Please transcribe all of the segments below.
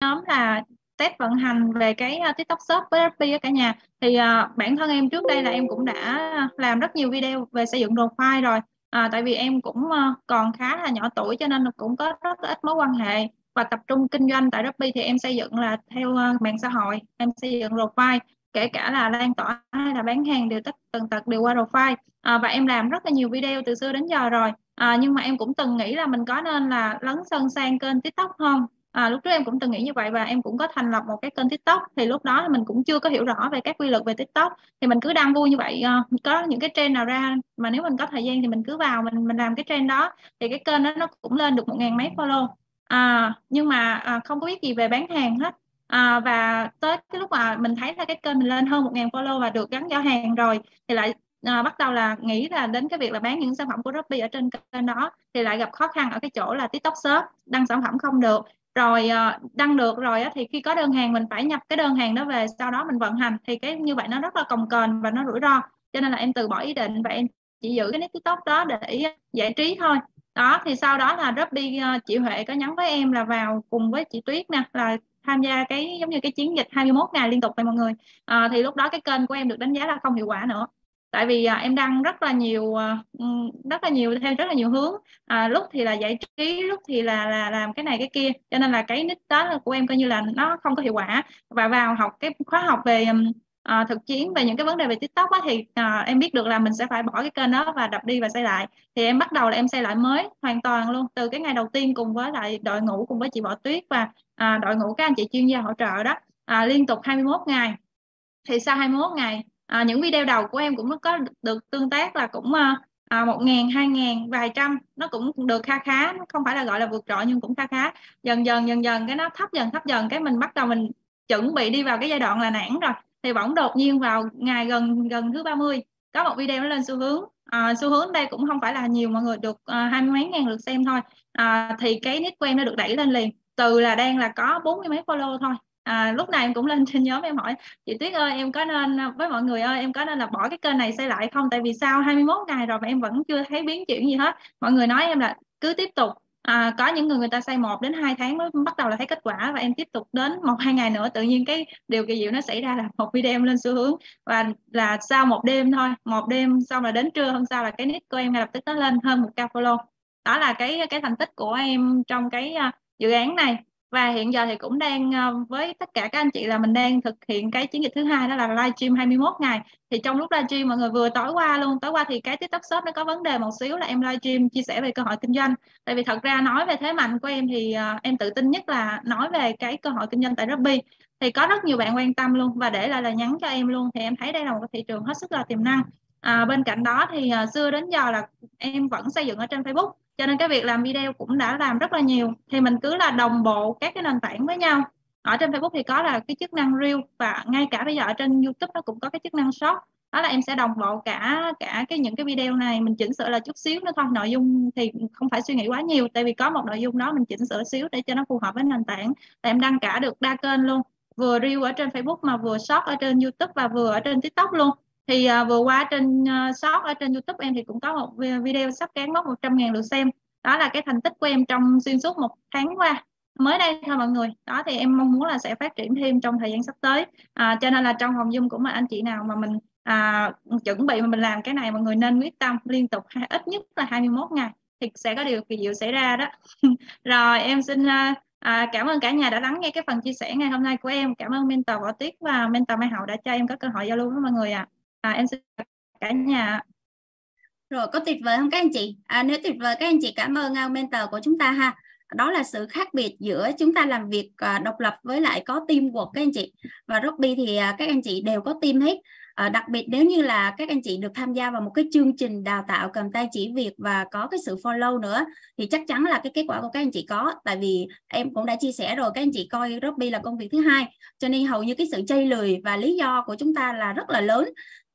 nhóm là test vận hành về cái à, TikTok Shop với FP cả nhà thì uh, bản thân em trước đây là em cũng đã làm rất nhiều video về xây dựng profile rồi à, tại vì em cũng uh, còn khá là nhỏ tuổi cho nên cũng có rất ít mối quan hệ và tập trung kinh doanh tại Rappi thì em xây dựng là theo uh, mạng xã hội em xây dựng profile kể cả là lan tỏa hay là bán hàng đều tất tần tật đều qua profile à, và em làm rất là nhiều video từ xưa đến giờ rồi à, nhưng mà em cũng từng nghĩ là mình có nên là lấn sân sang kênh tiktok không à, lúc trước em cũng từng nghĩ như vậy và em cũng có thành lập một cái kênh tiktok thì lúc đó mình cũng chưa có hiểu rõ về các quy luật về tiktok thì mình cứ đăng vui như vậy uh, có những cái trend nào ra mà nếu mình có thời gian thì mình cứ vào mình mình làm cái trend đó thì cái kênh đó nó cũng lên được một ngàn mấy follow à, nhưng mà à, không có biết gì về bán hàng hết à, và tới cái lúc mà mình thấy là cái kênh mình lên hơn một ngàn follow và được gắn giao hàng rồi thì lại à, bắt đầu là nghĩ là đến cái việc là bán những sản phẩm của Robby ở trên kênh đó thì lại gặp khó khăn ở cái chỗ là TikTok shop đăng sản phẩm không được rồi ờ, đăng được rồi thì khi có đơn hàng mình phải nhập cái đơn hàng đó về sau đó mình vận hành thì cái như vậy nó rất là cồng kềnh và nó rủi ro cho nên là em từ bỏ ý định và em chỉ giữ cái nét tiktok đó để giải trí thôi đó thì sau đó là ruby ờ, chị Huệ có nhắn với em là vào cùng với chị Tuyết nè là tham gia cái giống như cái chiến dịch 21 ngày liên tục này mọi người à, thì lúc đó cái kênh của em được đánh giá là không hiệu quả nữa tại vì à, em đăng rất là nhiều à, rất là nhiều theo rất là nhiều hướng à, lúc thì là giải trí lúc thì là là làm cái này cái kia cho nên là cái nick đó của em coi như là nó không có hiệu quả và vào học cái khóa học về à, thực chiến về những cái vấn đề về tiktok á, thì à, em biết được là mình sẽ phải bỏ cái kênh đó và đập đi và xây lại thì em bắt đầu là em xây lại mới hoàn toàn luôn từ cái ngày đầu tiên cùng với lại đội ngũ cùng với chị Bỏ Tuyết và à, đội ngũ các anh chị chuyên gia hỗ trợ đó à, liên tục 21 ngày thì sau 21 ngày à, những video đầu của em cũng có được tương tác là cũng ờ, à, một ngàn hai ngàn vài trăm nó cũng được kha khá nó không phải là gọi là vượt trội nhưng cũng kha khá dần dần dần dần cái nó thấp dần thấp dần cái mình bắt đầu mình chuẩn bị đi vào cái giai đoạn là nản rồi thì bỗng đột nhiên vào ngày gần gần thứ 30 có một video nó lên xu hướng à, xu hướng đây cũng không phải là nhiều mọi người được ờ, hai à, mấy ngàn lượt xem thôi à, thì cái nick của em nó được đẩy lên liền từ là đang là có bốn mươi mấy follow thôi à, lúc này em cũng lên trên nhóm em hỏi chị Tuyết ơi em có nên à, với mọi người ơi em có nên là bỏ cái kênh này xây lại không tại vì sao 21 ngày rồi mà em vẫn chưa thấy biến chuyển gì hết mọi người nói em là cứ tiếp tục à, có những người người ta xây 1 đến 2 tháng mới bắt đầu là thấy kết quả và em tiếp tục đến một hai ngày nữa tự nhiên cái điều kỳ diệu nó xảy ra là một video em lên xu hướng và là sau một đêm thôi một đêm xong là đến trưa hôm sau là cái nick của em ngay lập tức nó lên hơn một k follow đó là cái cái thành tích của em trong cái à, dự án này và hiện giờ thì cũng đang ờ, với tất cả các anh chị là mình đang thực hiện cái chiến dịch thứ hai đó là livestream 21 ngày thì trong lúc livestream mọi người vừa tối qua luôn tối qua thì cái tiktok shop nó có vấn đề một xíu là em livestream chia sẻ về cơ hội kinh doanh tại vì thật ra nói về thế mạnh của em thì ờ, em tự tin nhất là nói về cái cơ hội kinh doanh tại Robby thì có rất nhiều bạn quan tâm luôn và để lại là nhắn cho em luôn thì em thấy đây là một thị trường hết sức là tiềm năng à, bên cạnh đó thì ờ, xưa đến giờ là em vẫn xây dựng ở trên Facebook cho nên cái việc làm video cũng đã làm rất là nhiều thì mình cứ là đồng bộ các cái nền tảng với nhau ở trên Facebook thì có là cái chức năng reel và ngay cả bây giờ ở trên YouTube nó cũng có cái chức năng short đó là em sẽ đồng bộ cả cả cái những cái video này mình chỉnh sửa là chút xíu nữa thôi nội dung thì không phải suy nghĩ quá nhiều tại vì có một nội dung đó mình chỉnh sửa xíu để cho nó phù hợp với nền tảng là em đăng cả được đa kênh luôn vừa reel ở trên Facebook mà vừa short ở trên YouTube và vừa ở trên TikTok luôn thì uh, vừa qua trên uh, shop ở trên youtube em thì cũng có một video sắp cán mốc 100.000 lượt xem đó là cái thành tích của em trong xuyên suốt một tháng qua mới đây thôi mọi người đó thì em mong muốn là sẽ phát triển thêm trong thời gian sắp tới à, cho nên là trong phòng dung của mà anh chị nào mà mình à, chuẩn bị mà mình làm cái này mọi người nên quyết tâm liên tục ít nhất là 21 ngày thì sẽ có điều kỳ diệu xảy ra đó rồi em xin à, à, cảm ơn cả nhà đã lắng nghe cái phần chia sẻ ngày hôm nay của em cảm ơn mentor võ tuyết và mentor mai hậu đã cho em có cơ hội giao lưu với mọi người ạ à à, em xin cả nhà rồi có tuyệt vời không các anh chị à, nếu tuyệt vời các anh chị cảm ơn uh, mentor của chúng ta ha đó là sự khác biệt giữa chúng ta làm việc uh, độc lập với lại có team của các anh chị và Robby thì uh, các anh chị đều có team hết À, đặc biệt nếu như là các anh chị được tham gia vào một cái chương trình đào tạo cầm tay chỉ việc và có cái sự follow nữa thì chắc chắn là cái kết quả của các anh chị có tại vì em cũng đã chia sẻ rồi các anh chị coi Robby là công việc thứ hai cho nên hầu như cái sự chây lười và lý do của chúng ta là rất là lớn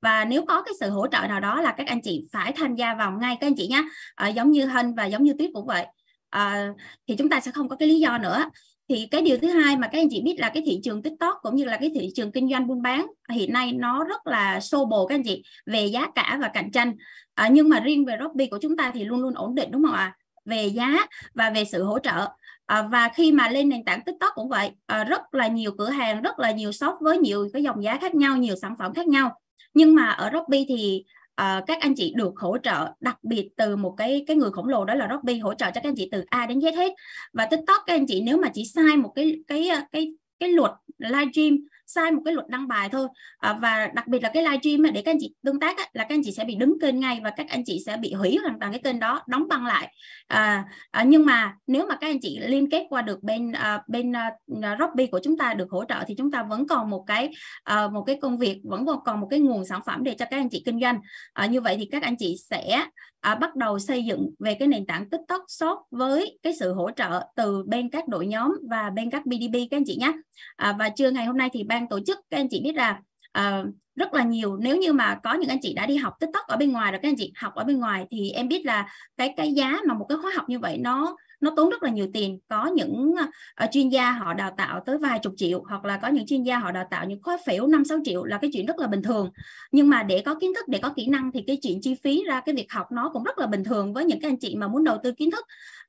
và nếu có cái sự hỗ trợ nào đó là các anh chị phải tham gia vào ngay các anh chị nhé à, ờ, giống như Hân và giống như Tuyết cũng vậy à, thì chúng ta sẽ không có cái lý do nữa thì cái điều thứ hai mà các anh chị biết là cái thị trường tiktok cũng như là cái thị trường kinh doanh buôn bán hiện nay nó rất là xô bồ các anh chị về giá cả và cạnh tranh à, nhưng mà riêng về Robby của chúng ta thì luôn luôn ổn định đúng không ạ à? về giá và về sự hỗ trợ à, và khi mà lên nền tảng tiktok cũng vậy à, rất là nhiều cửa hàng rất là nhiều shop với nhiều cái dòng giá khác nhau nhiều sản phẩm khác nhau nhưng mà ở Robby thì uh, các anh chị được hỗ trợ đặc biệt từ một cái cái người khổng lồ đó là Robby hỗ trợ cho các anh chị từ A đến Z hết và TikTok các anh chị nếu mà chỉ sai một cái cái ờ, cái cái luật livestream sai một cái luật đăng bài thôi à, và đặc biệt là cái live stream để các anh chị tương tác á, là các anh chị sẽ bị đứng kênh ngay và các anh chị sẽ bị hủy hoàn toàn cái kênh đó đóng băng lại à, à, nhưng mà nếu mà các anh chị liên kết qua được bên à, bên à, à Robby của chúng ta được hỗ trợ thì chúng ta vẫn còn một cái à, một cái công việc vẫn còn một cái nguồn sản phẩm để cho các anh chị kinh doanh à, như vậy thì các anh chị sẽ à, bắt đầu xây dựng về cái nền tảng TikTok Shop với cái sự hỗ trợ từ bên các đội nhóm và bên các BDB các anh chị nhé à, và trưa ngày hôm nay thì ban ban tổ chức các anh chị biết là uh, rất là nhiều nếu như mà có những anh chị đã đi học tiktok ở bên ngoài rồi các anh chị học ở bên ngoài thì em biết là cái cái giá mà một cái khóa học như vậy nó nó tốn rất là nhiều tiền có những uh, chuyên gia họ đào tạo tới vài chục triệu hoặc là có những chuyên gia họ đào tạo những khóa phễu năm sáu triệu là cái chuyện rất là bình thường nhưng mà để có kiến thức để có kỹ năng thì cái chuyện chi phí ra cái việc học nó cũng rất là bình thường với những cái anh chị mà muốn đầu tư kiến thức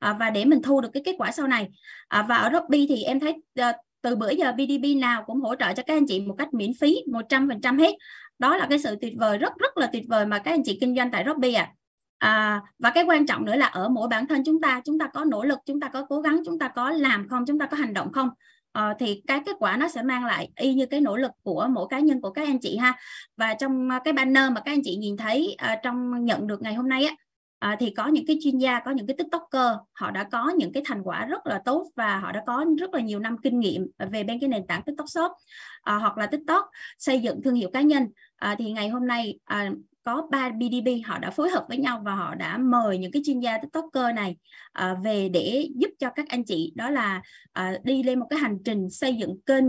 uh, và để mình thu được cái kết quả sau này uh, và ở Robby thì em thấy uh, từ bữa giờ BDB nào cũng hỗ trợ cho các anh chị một cách miễn phí 100% hết đó là cái sự tuyệt vời rất rất là tuyệt vời mà các anh chị kinh doanh tại Robby ạ à. à, và cái quan trọng nữa là ở mỗi bản thân chúng ta chúng ta có nỗ lực chúng ta có cố gắng chúng ta có làm không chúng ta có hành động không Ờ, thì cái kết quả nó sẽ mang lại y như cái nỗ lực của mỗi cá nhân của các anh chị ha và trong ờ, cái banner mà các anh chị nhìn thấy uh, trong nhận được ngày hôm nay á à, thì có những cái chuyên gia có những cái tiktoker họ đã có những cái thành quả rất là tốt và họ đã có rất là nhiều năm kinh nghiệm về bên cái nền tảng tiktok shop à, hoặc là tiktok xây dựng thương hiệu cá nhân à, thì ngày hôm nay à, có ba BDB họ đã phối hợp với nhau và họ đã mời những cái chuyên gia tiktoker này à, về để giúp cho các anh chị đó là à, đi lên một cái hành trình xây dựng kênh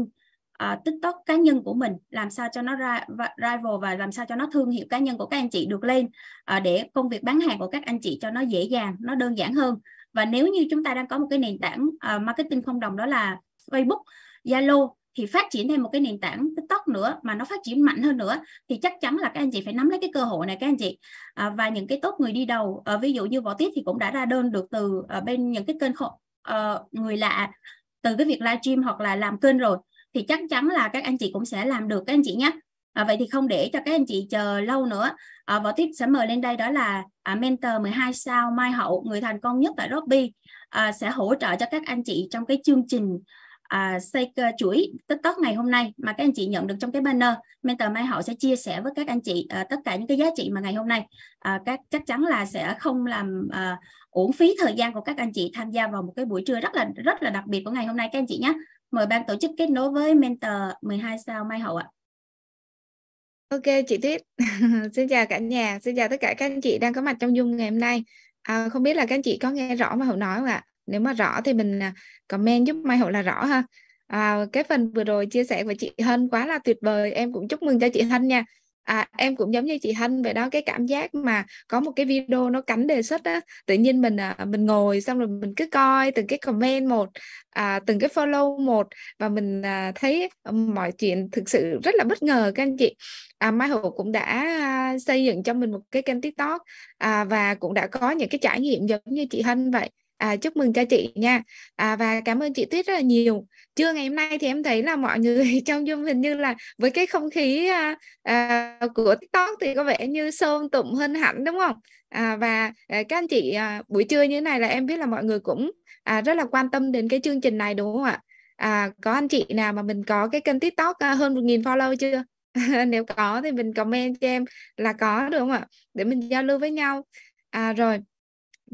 uh, tiktok cá nhân của mình làm sao cho nó ra rival và làm sao cho nó thương hiệu cá nhân của các anh chị được lên uh, để công việc bán hàng của các anh chị cho nó dễ dàng nó đơn giản hơn và nếu như chúng ta đang có một cái nền tảng uh, marketing không đồng đó là facebook zalo thì phát triển thêm một cái nền tảng tiktok nữa mà nó phát triển mạnh hơn nữa thì chắc chắn là các anh chị phải nắm lấy cái cơ hội này các anh chị à, và những cái tốt người đi đầu à, ví dụ như võ tiết thì cũng đã ra đơn được từ à, bên những cái kênh khổ, à, ờ, người lạ từ cái việc livestream hoặc là làm kênh rồi thì chắc chắn là các anh chị cũng sẽ làm được các anh chị nhé à, vậy thì không để cho các anh chị chờ lâu nữa à, võ tiếp sẽ mời lên đây đó là à, mentor 12 sao mai hậu người thành công nhất tại Robby à, sẽ hỗ trợ cho các anh chị trong cái chương trình à, xây uh, chuỗi tiktok ngày hôm nay mà các anh chị nhận được trong cái banner mentor mai hậu sẽ chia sẻ với các anh chị à, tất cả những cái giá trị mà ngày hôm nay à, các chắc chắn là sẽ không làm à, uổng phí thời gian của các anh chị tham gia vào một cái buổi trưa rất là rất là đặc biệt của ngày hôm nay các anh chị nhé Mời ban tổ chức kết nối với mentor 12 sao Mai Hậu ạ. Ok chị Tuyết, xin chào cả nhà, xin chào tất cả các anh chị đang có mặt trong dung ngày hôm nay. À, không biết là các anh chị có nghe rõ Mai Hậu nói không ạ? Nếu mà rõ thì mình à, comment giúp Mai Hậu là rõ ha. À, cái phần vừa rồi chia sẻ của chị Hân quá là tuyệt vời, em cũng chúc mừng cho chị Hân nha à, em cũng giống như chị Hân vậy đó cái cảm giác mà có một cái video nó cắn đề xuất á tự nhiên mình à, mình ngồi xong rồi mình cứ coi từng cái comment một à, từng cái follow một và mình à, thấy mọi chuyện thực sự rất là bất ngờ các anh chị à, Mai Hữu cũng đã à, xây dựng cho mình một cái kênh TikTok à, và cũng đã có những cái trải nghiệm giống như chị Hân vậy À, chúc mừng cho chị nha à, và cảm ơn chị Tuyết rất là nhiều. Trưa ngày hôm nay thì em thấy là mọi người trong Zoom hình như là với cái không khí à, à, của TikTok thì có vẻ như sơn tụng hơn hẳn đúng không? À, và à, các anh chị à, buổi trưa như thế này là em biết là mọi người cũng à, rất là quan tâm đến cái chương trình này đúng không ạ? À, có anh chị nào mà mình có cái kênh TikTok à, hơn một nghìn follow chưa? Nếu có thì mình comment cho em là có được không ạ? Để mình giao lưu với nhau. À, rồi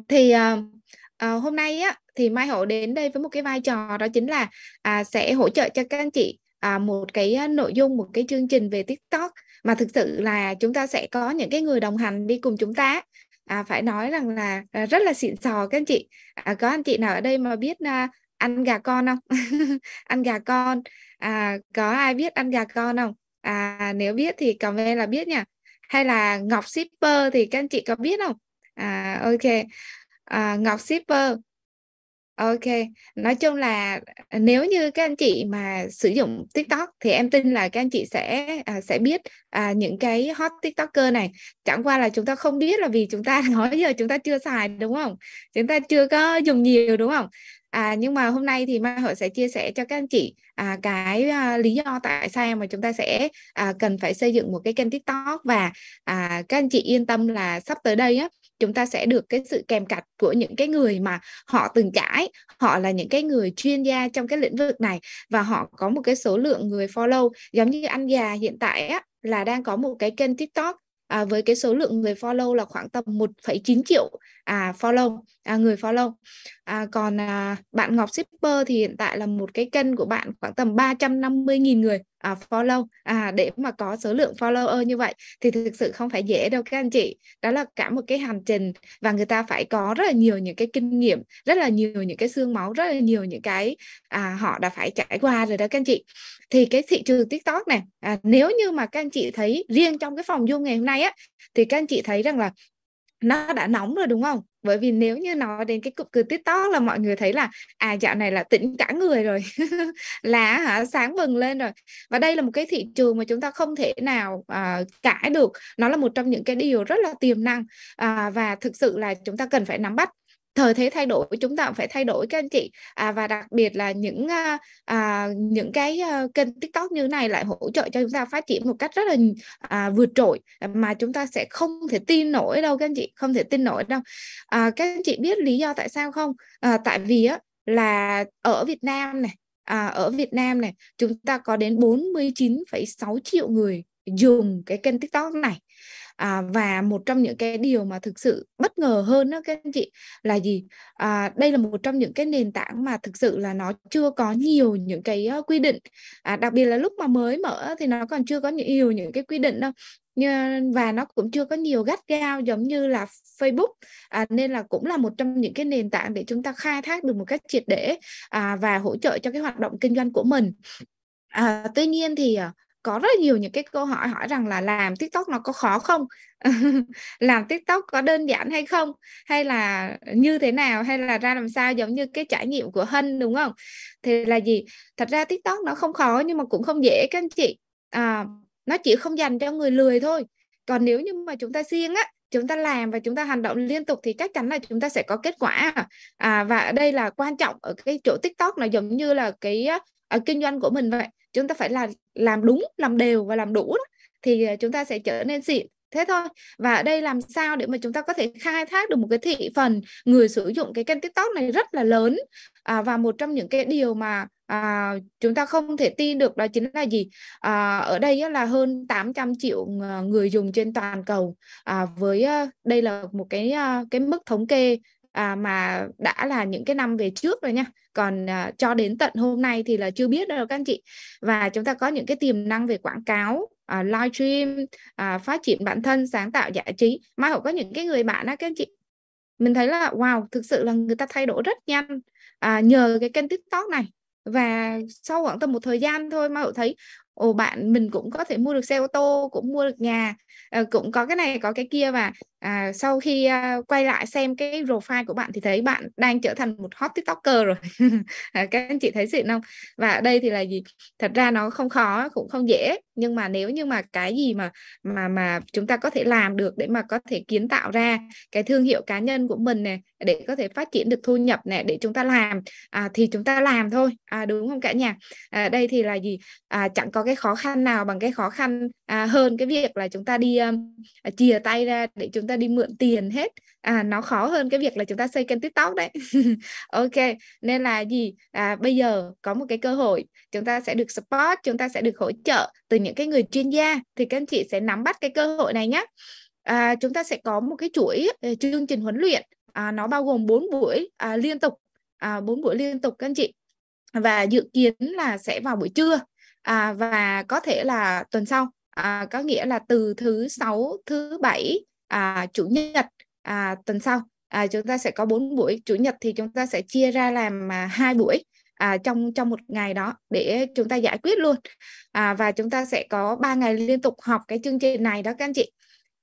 thì uh, À, hôm nay á thì Mai Hậu đến đây với một cái vai trò đó chính là à, sẽ hỗ trợ cho các anh chị à, một cái à, nội dung một cái chương trình về TikTok mà thực sự là chúng ta sẽ có những cái người đồng hành đi cùng chúng ta à, phải nói rằng là à, rất là xịn sò các anh chị à, có anh chị nào ở đây mà biết à, ăn gà con không ăn gà con à, có ai biết ăn gà con không à, nếu biết thì comment là biết nha hay là Ngọc shipper thì các anh chị có biết không à ok à, Ngọc shipper Ok, nói chung là à, nếu như các anh chị mà sử dụng TikTok thì em tin là các anh chị sẽ à, sẽ biết à, những cái hot TikToker này. Chẳng qua là chúng ta không biết là vì chúng ta nói giờ chúng ta chưa xài đúng không? Chúng ta chưa có dùng nhiều đúng không? À, nhưng mà hôm nay thì Mai Hội sẽ chia sẻ cho các anh chị à, cái à, lý do tại sao mà chúng ta sẽ à, cần phải xây dựng một cái kênh TikTok và à, các anh chị yên tâm là sắp tới đây á chúng ta sẽ được cái sự kèm cặp của những cái người mà họ từng trải họ là những cái người chuyên gia trong cái lĩnh vực này và họ có một cái số lượng người follow giống như anh già hiện tại á, là đang có một cái kênh tiktok à, với cái số lượng người follow là khoảng tầm 1,9 triệu à, follow à, người follow à, còn à, bạn Ngọc Shipper thì hiện tại là một cái kênh của bạn khoảng tầm 350.000 người uh, follow à để mà có số lượng follower như vậy thì thực sự không phải dễ đâu các anh chị đó là cả một cái hành trình và người ta phải có rất là nhiều những cái kinh nghiệm rất là nhiều những cái xương máu rất là nhiều những cái à, họ đã phải trải qua rồi đó các anh chị thì cái thị trường tiktok này à, nếu như mà các anh chị thấy riêng trong cái phòng zoom ngày hôm nay á thì các anh chị thấy rằng là nó đã nóng rồi đúng không bởi vì nếu như nói đến cái cụm từ tiktok là mọi người thấy là à dạo này là tỉnh cả người rồi là hả sáng bừng lên rồi và đây là một cái thị trường mà chúng ta không thể nào à, cãi được nó là một trong những cái điều rất là tiềm năng à, và thực sự là chúng ta cần phải nắm bắt thời thế thay đổi chúng ta cũng phải thay đổi các anh chị à, và đặc biệt là những à, à, những cái à, kênh tiktok như này lại hỗ trợ cho chúng ta phát triển một cách rất là à, vượt trội mà chúng ta sẽ không thể tin nổi đâu các anh chị không thể tin nổi đâu à, các anh chị biết lý do tại sao không à, tại vì á, là ở Việt Nam này à, ở Việt Nam này chúng ta có đến 49,6 triệu người dùng cái kênh tiktok này à, và một trong những cái điều mà thực sự bất ngờ hơn đó các anh chị là gì à, đây là một trong những cái nền tảng mà thực sự là nó chưa có nhiều những cái uh, quy định à, đặc biệt là lúc mà mới mở thì nó còn chưa có nhiều những cái quy định đâu và nó cũng chưa có nhiều gắt gao giống như là Facebook à, nên là cũng là một trong những cái nền tảng để chúng ta khai thác được một cách triệt để à, và hỗ trợ cho cái hoạt động kinh doanh của mình à, tuy nhiên thì à, có rất nhiều những cái câu hỏi hỏi rằng là làm tiktok nó có khó không làm tiktok có đơn giản hay không hay là như thế nào hay là ra làm sao giống như cái trải nghiệm của hân đúng không thì là gì thật ra tiktok nó không khó nhưng mà cũng không dễ các anh chị à, nó chỉ không dành cho người lười thôi còn nếu như mà chúng ta siêng á chúng ta làm và chúng ta hành động liên tục thì chắc chắn là chúng ta sẽ có kết quả à, và đây là quan trọng ở cái chỗ tiktok nó giống như là cái ở ờ, kinh doanh của mình vậy chúng ta phải là làm đúng làm đều và làm đủ đó. thì ờ, chúng ta sẽ trở nên xịn thế thôi và ở đây làm sao để mà chúng ta có thể khai thác được một cái thị phần người sử dụng cái kênh tiktok này rất là lớn à, và một trong những cái điều mà à, chúng ta không thể tin được đó chính là gì à, ở đây là hơn 800 triệu ờ, người dùng trên toàn cầu à, với đây là một cái cái mức thống kê à, mà đã là những cái năm về trước rồi nha còn à, cho đến tận hôm nay thì là chưa biết đâu các anh chị và chúng ta có những cái tiềm năng về quảng cáo à, live stream à, phát triển bản thân sáng tạo giải trí mai hậu có những cái người bạn á các anh chị mình thấy là wow thực sự là người ta thay đổi rất nhanh à, nhờ cái kênh tiktok này và sau khoảng tầm một thời gian thôi mà hậu thấy ồ bạn mình cũng có thể mua được xe ô tô cũng mua được nhà à, cũng có cái này có cái kia và à, sau khi à, quay lại xem cái profile của bạn thì thấy bạn đang trở thành một hot tiktoker rồi à, các anh chị thấy gì không và đây thì là gì thật ra nó không khó cũng không dễ nhưng mà nếu như mà cái gì mà mà mà chúng ta có thể làm được để mà có thể kiến tạo ra cái thương hiệu cá nhân của mình này để có thể phát triển được thu nhập này để chúng ta làm à, thì chúng ta làm thôi à, đúng không cả nhà à, đây thì là gì à, chẳng có cái khó khăn nào bằng cái khó khăn à, hơn cái việc là chúng ta đi um, à, chìa tay ra để chúng ta đi mượn tiền hết à, nó khó hơn cái việc là chúng ta xây kênh tiktok đấy ok nên là gì à, bây giờ có một cái cơ hội chúng ta sẽ được support chúng ta sẽ được hỗ trợ từ những cái người chuyên gia thì các anh chị sẽ nắm bắt cái cơ hội này nhé à, chúng ta sẽ có một cái chuỗi ờ, chương trình huấn luyện à, nó bao gồm 4 buổi à, liên tục à, buổi liên tục các anh chị và dự kiến là sẽ vào buổi trưa à, và có thể là tuần sau à, có nghĩa là từ thứ sáu thứ bảy à, chủ nhật à, tuần sau à, chúng ta sẽ có bốn buổi chủ nhật thì chúng ta sẽ chia ra làm à, hai à, buổi à, trong trong một ngày đó để chúng ta giải quyết luôn à, và chúng ta sẽ có ba ngày liên tục học cái chương trình này đó các anh chị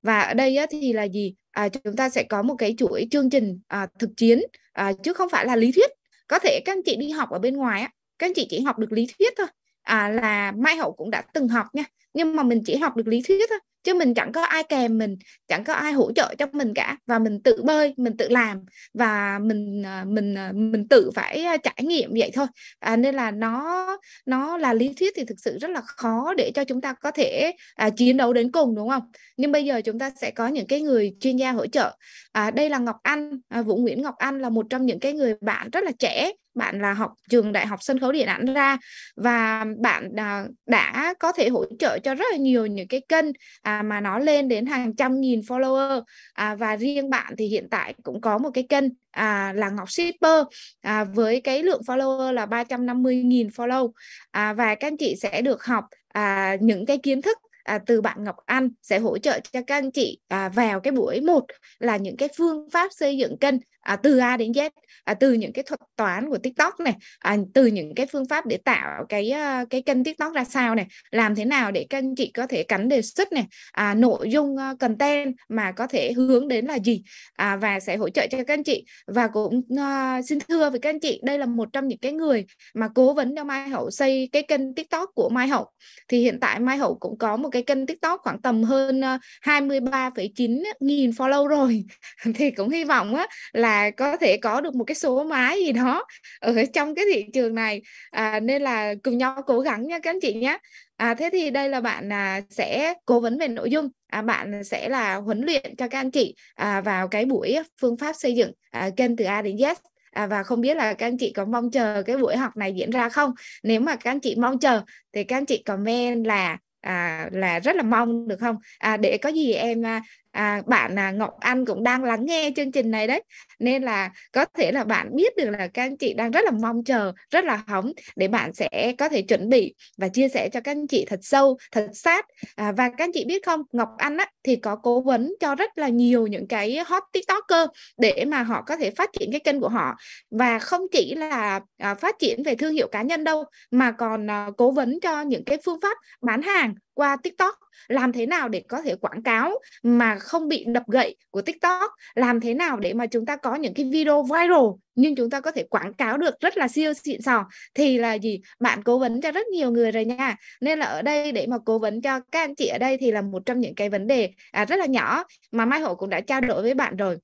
và ở đây á, thì là gì à, chúng ta sẽ có một cái chuỗi chương trình à, thực chiến à, chứ không phải là lý thuyết có thể các anh chị đi học ở bên ngoài á, các anh chị chỉ học được lý thuyết thôi à, là Mai Hậu cũng đã từng học nha nhưng mà mình chỉ học được lý thuyết thôi chứ mình chẳng có ai kèm mình chẳng có ai hỗ trợ cho mình cả và mình tự bơi mình tự làm và mình à, mình à, mình tự phải à, trải nghiệm vậy thôi à, nên là nó nó là lý thuyết thì thực sự rất là khó để cho chúng ta có thể à, chiến đấu đến cùng đúng không nhưng bây giờ chúng ta sẽ có những cái người chuyên gia hỗ trợ à, đây là Ngọc Anh à, Vũ Nguyễn Ngọc Anh là một trong những cái người bạn rất là trẻ bạn là học trường đại học sân khấu điện ảnh ra và bạn đã, à, đã có thể hỗ trợ cho rất là nhiều những cái kênh à, mà nó lên đến hàng trăm nghìn follower à, và riêng bạn thì hiện tại cũng có một cái kênh à, là Ngọc Shipper à, với cái lượng follower là 350.000 follow à, và các anh chị sẽ được học à, những cái kiến thức à, từ bạn Ngọc Anh sẽ hỗ trợ cho các anh chị à, vào cái buổi một là những cái phương pháp xây dựng kênh à, từ A đến Z à, từ những cái thuật toán của TikTok này à, từ những cái phương pháp để tạo cái ờ, cái kênh TikTok ra sao này làm thế nào để các anh chị có thể cắn đề xuất này à, nội dung ờ, content mà có thể hướng đến là gì à, và sẽ hỗ trợ cho các anh chị và cũng uh, xin thưa với các anh chị đây là một trong những cái người mà cố vấn cho Mai Hậu xây cái kênh TikTok của Mai Hậu thì hiện tại Mai Hậu cũng có một cái kênh TikTok khoảng tầm hơn uh, 23,9 nghìn follow rồi thì cũng hy vọng á, là là có thể có được một cái số máy gì đó ở trong cái thị trường này à, nên là cùng nhau cố gắng nha các anh chị nhé à, thế thì đây là bạn à, sẽ cố vấn về nội dung à, bạn sẽ là huấn luyện cho các anh chị à, vào cái buổi phương pháp xây dựng à, kênh từ A đến Z À, và không biết là các anh chị có mong chờ cái buổi học này diễn ra không nếu mà các anh chị mong chờ thì các anh chị comment là à, là rất là mong được không à, để có gì em à, à, bạn à, Ngọc Anh cũng đang lắng nghe chương trình này đấy nên là có thể là bạn biết được là các anh chị đang rất là mong chờ rất là hóng để bạn sẽ có thể chuẩn bị và chia sẻ cho các anh chị thật sâu thật sát à, và các anh chị biết không Ngọc Anh á, thì có cố vấn cho rất là nhiều những cái hot tiktoker để mà họ có thể phát triển cái kênh của họ và không chỉ là à, phát triển về thương hiệu cá nhân đâu mà còn à, cố vấn cho những cái phương pháp bán hàng qua TikTok làm thế nào để có thể quảng cáo mà không bị đập gậy của TikTok làm thế nào để mà chúng ta có những cái video viral nhưng chúng ta có thể quảng cáo được rất là siêu xịn sò thì là gì bạn cố vấn cho rất nhiều người rồi nha nên là ở đây để mà cố vấn cho các anh chị ở đây thì là một trong những cái vấn đề à, rất là nhỏ mà Mai Hậu cũng đã trao đổi với bạn rồi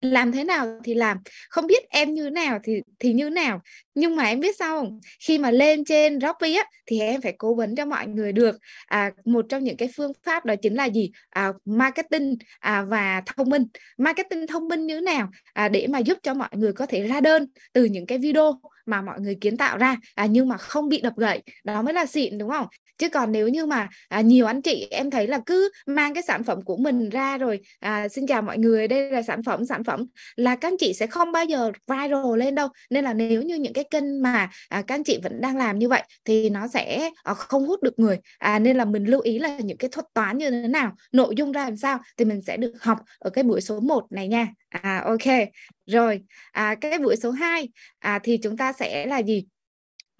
làm thế nào thì làm không biết em như nào thì thì như nào nhưng mà em biết sao không khi mà lên trên Robby á thì em phải cố vấn cho mọi người được à, một trong những cái phương pháp đó chính là gì à, marketing à, và thông minh marketing thông minh như thế nào à, để mà giúp cho mọi người có thể ra đơn từ những cái video mà mọi người kiến tạo ra à, nhưng mà không bị đập gậy đó mới là xịn đúng không chứ còn nếu như mà à, nhiều anh chị em thấy là cứ mang cái sản phẩm của mình ra rồi à, xin chào mọi người đây là sản phẩm sản phẩm là các anh chị sẽ không bao giờ viral lên đâu nên là nếu như những cái kênh mà à, các anh chị vẫn đang làm như vậy thì nó sẽ à, không hút được người à, nên là mình lưu ý là những cái thuật toán như thế nào nội dung ra làm sao thì mình sẽ được học ở cái buổi số 1 này nha À ok, rồi, à, cái buổi số 2 à, thì chúng ta sẽ là gì?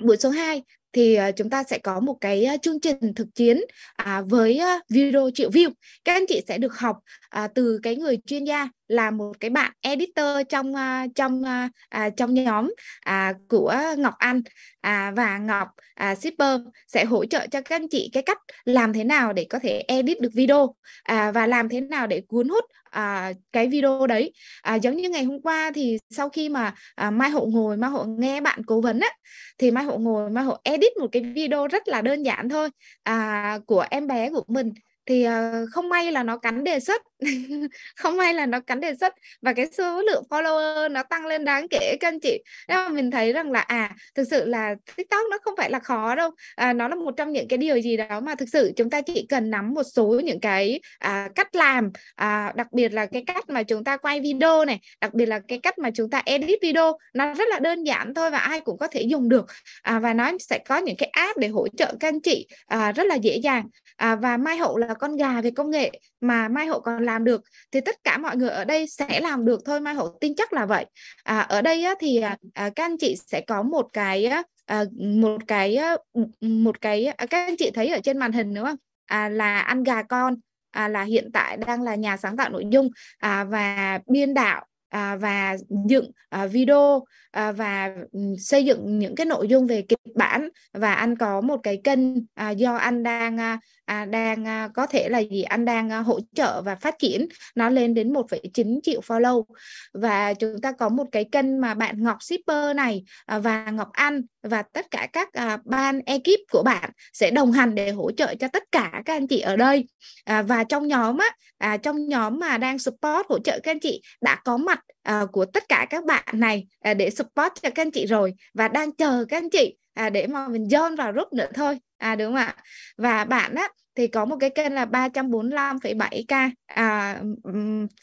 Buổi số 2 thì ờ, chúng ta sẽ có một cái ờ, chương trình thực chiến à, với ờ, video triệu view. Các anh chị sẽ được học à, từ cái người chuyên gia là một cái bạn editor trong trong à, trong nhóm à, của Ngọc Anh à, và Ngọc à, Shipper sẽ hỗ trợ cho các anh chị cái cách làm thế nào để có thể edit được video à, và làm thế nào để cuốn hút à, cái video đấy à, giống như ngày hôm qua thì sau khi mà à, mai hậu ngồi mai hậu nghe bạn cố vấn á thì mai hậu ngồi mai hậu edit một cái video rất là đơn giản thôi à, của em bé của mình thì à, không may là nó cắn đề xuất không may là nó cắn đề xuất và cái số lượng follower nó tăng lên đáng kể các anh chị nên mà mình thấy rằng là à thực sự là tiktok nó không phải là khó đâu à, nó là một trong những cái điều gì đó mà thực sự chúng ta chỉ cần nắm một số những cái à, cách làm à, đặc biệt là cái cách mà chúng ta quay video này đặc biệt là cái cách mà chúng ta edit video nó rất là đơn giản thôi và ai cũng có thể dùng được à, và nó sẽ có những cái app để hỗ trợ các anh chị à, rất là dễ dàng à, và mai hậu là con gà về công nghệ mà mai hậu còn là làm được thì tất cả mọi người ở đây sẽ làm được thôi mai hậu tin chắc là vậy à, ở đây á, thì à, à các anh chị sẽ có một cái à, một cái một cái à, các anh chị thấy ở trên màn hình đúng không à, là ăn gà con à, là hiện tại đang là nhà sáng tạo nội dung à, và biên đạo à, và dựng à, video à, và ừ, xây dựng những cái nội dung về kịch bản và anh có một cái kênh à, do anh đang à, à, đang à, có thể là gì anh đang à, hỗ trợ và phát triển nó lên đến 1,9 triệu follow và chúng ta có một cái kênh mà bạn Ngọc Shipper này à, và Ngọc Anh và tất cả các à, ban ekip của bạn sẽ đồng hành để hỗ trợ cho tất cả các anh chị ở đây à, và trong nhóm á à, trong nhóm mà đang support hỗ trợ các anh chị đã có mặt à, của tất cả các bạn này à, để support cho các anh chị rồi và đang chờ các anh chị à, để mà mình join vào group nữa thôi à đúng không ạ và bạn á thì có một cái kênh là 345,7k à,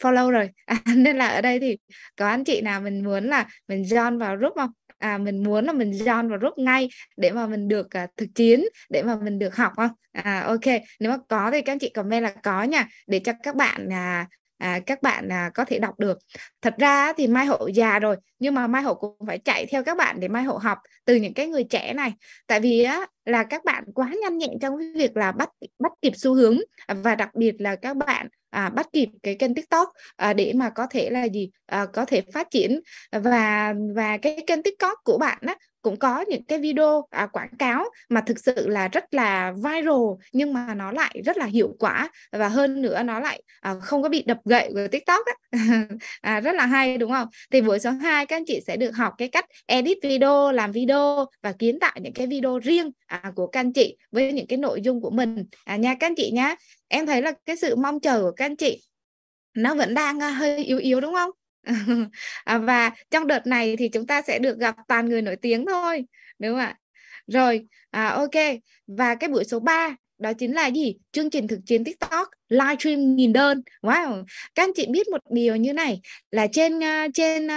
follow rồi à, nên là ở đây thì có anh chị nào mình muốn là mình join vào group không à, mình muốn là mình join vào group ngay để mà mình được à, thực chiến để mà mình được học không à, ok nếu mà có thì các anh chị comment là có nha để cho các bạn à, à, các bạn à, có thể đọc được thật ra thì mai hậu già rồi nhưng mà mai hậu cũng phải chạy theo các bạn để mai hậu học từ những cái người trẻ này tại vì á, là các bạn quá nhanh nhẹn trong cái việc là bắt bắt kịp xu hướng và đặc biệt là các bạn à, bắt kịp cái kênh tiktok à, để mà có thể là gì à, có thể phát triển và và cái kênh tiktok của bạn á, cũng có những cái video à, quảng cáo mà thực sự là rất là viral nhưng mà nó lại rất là hiệu quả và hơn nữa nó lại à, không có bị đập gậy của tiktok á. à, rất là hay đúng không thì buổi số 2 các anh chị sẽ được học cái cách edit video làm video và kiến tạo những cái video riêng à, của các anh chị với những cái nội dung của mình à, nha các anh chị nhá em thấy là cái sự mong chờ của các anh chị nó vẫn đang à, hơi yếu yếu đúng không À, và trong đợt này thì chúng ta sẽ được gặp toàn người nổi tiếng thôi đúng không ạ rồi à, ok và cái buổi số 3 đó chính là gì chương trình thực chiến tiktok live stream nghìn đơn wow các anh chị biết một điều như này là trên uh, trên uh,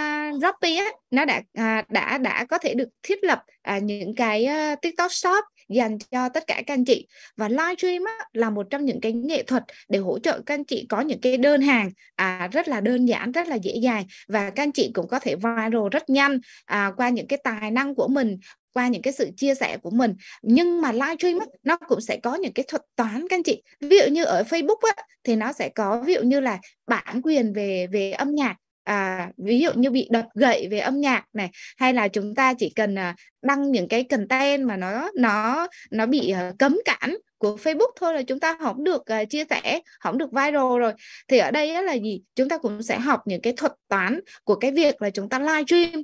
á nó đã uh, đã đã có thể được thiết lập uh, những cái uh, tiktok shop dành cho tất cả các anh chị và live stream là một trong những cái nghệ thuật để hỗ trợ các anh chị có những cái đơn hàng à, rất là đơn giản rất là dễ dàng và các anh chị cũng có thể viral rất nhanh à, qua những cái tài năng của mình qua những cái sự chia sẻ của mình nhưng mà live stream nó cũng sẽ có những cái thuật toán các anh chị ví dụ như ở Facebook á, thì nó sẽ có ví dụ như là bản quyền về về âm nhạc à, ví dụ như bị đập gậy về âm nhạc này hay là chúng ta chỉ cần à, đăng những cái content mà nó nó nó bị à, cấm cản của Facebook thôi là chúng ta không được uh, chia sẻ, không được viral rồi. Thì ở đây là gì? Chúng ta cũng sẽ học những cái thuật toán của cái việc là chúng ta live stream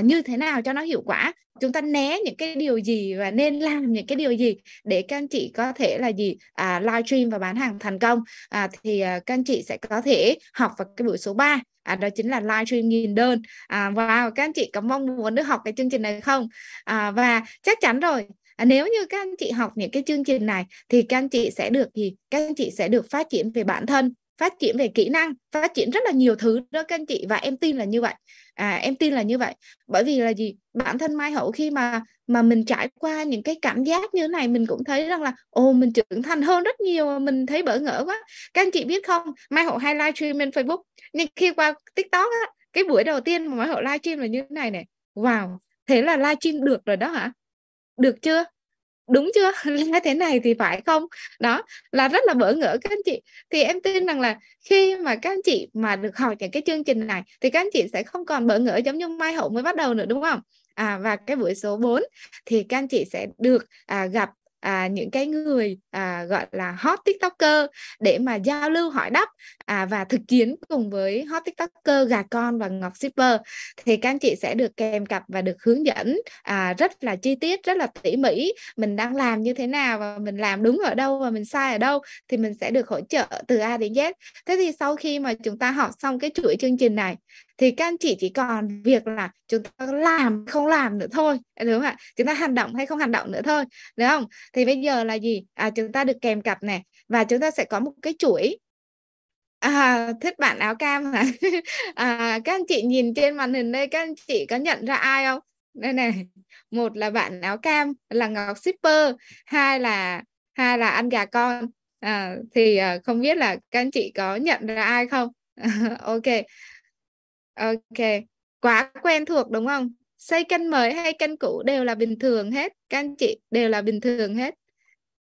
uh, như thế nào cho nó hiệu quả. Chúng ta né những cái điều gì và nên làm những cái điều gì để các anh chị có thể là gì uh, live stream và bán hàng thành công. Uh, thì uh, các anh chị sẽ có thể học vào cái buổi số 3 à, đó chính là livestream nghìn đơn à, wow các anh chị có mong muốn được học cái chương trình này không à, và chắc chắn rồi à, nếu như các anh chị học những cái chương trình này thì các anh chị sẽ được gì các anh chị sẽ được phát triển về bản thân phát triển về kỹ năng phát triển rất là nhiều thứ đó các anh chị và em tin là như vậy à, em tin là như vậy bởi vì là gì bản thân mai hậu khi mà mà mình trải qua những cái cảm giác như thế này mình cũng thấy rằng là ồ mình trưởng thành hơn rất nhiều mình thấy bỡ ngỡ quá các anh chị biết không mai hậu hay livestream trên facebook nhưng khi qua tiktok á cái buổi đầu tiên mà hậu livestream là như thế này này wow thế là livestream được rồi đó hả được chưa đúng chưa là thế này thì phải không đó là rất là bỡ ngỡ các anh chị thì em tin rằng là khi mà các anh chị mà được học những cái chương trình này thì các anh chị sẽ không còn bỡ ngỡ giống như mai hậu mới bắt đầu nữa đúng không à và cái buổi số 4 thì các anh chị sẽ được à, gặp à, những cái người à, gọi là hot tiktoker để mà giao lưu hỏi đáp à, và thực chiến cùng với hot tiktoker gà con và ngọc shipper thì các anh chị sẽ được kèm cặp và được hướng dẫn à, rất là chi tiết rất là tỉ mỉ mình đang làm như thế nào và mình làm đúng ở đâu và mình sai ở đâu thì mình sẽ được hỗ trợ từ A đến Z thế thì sau khi mà chúng ta học xong cái chuỗi chương trình này thì các anh chị chỉ còn việc là chúng ta làm không làm nữa thôi ờ, đúng không ạ chúng ta hành động hay không hành động nữa thôi đúng không thì bây giờ là gì à, chúng ta được kèm cặp này và chúng ta sẽ có một cái chuỗi À, thích bạn áo cam hả? À, các anh chị nhìn trên màn hình đây, các anh chị có nhận ra ai không? Đây này, một là bạn áo cam là Ngọc Shipper, hai là hai là anh gà con. À, thì à, không biết là các anh chị có nhận ra ai không? ok Ok, quá quen thuộc đúng không? Xây kênh mới hay kênh cũ đều là bình thường hết, các anh chị đều là bình thường hết.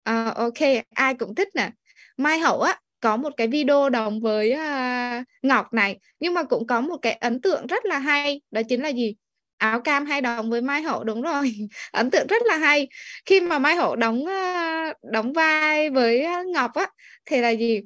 Uh, ok, ai cũng thích nè. Mai Hậu á, có một cái video đồng với uh, Ngọc này, nhưng mà cũng có một cái ấn tượng rất là hay, đó chính là gì? áo cam hai đồng với Mai Hậu đúng rồi ấn tượng rất là hay khi mà Mai Hậu đóng ờ, đóng vai với ờ, Ngọc á thì là gì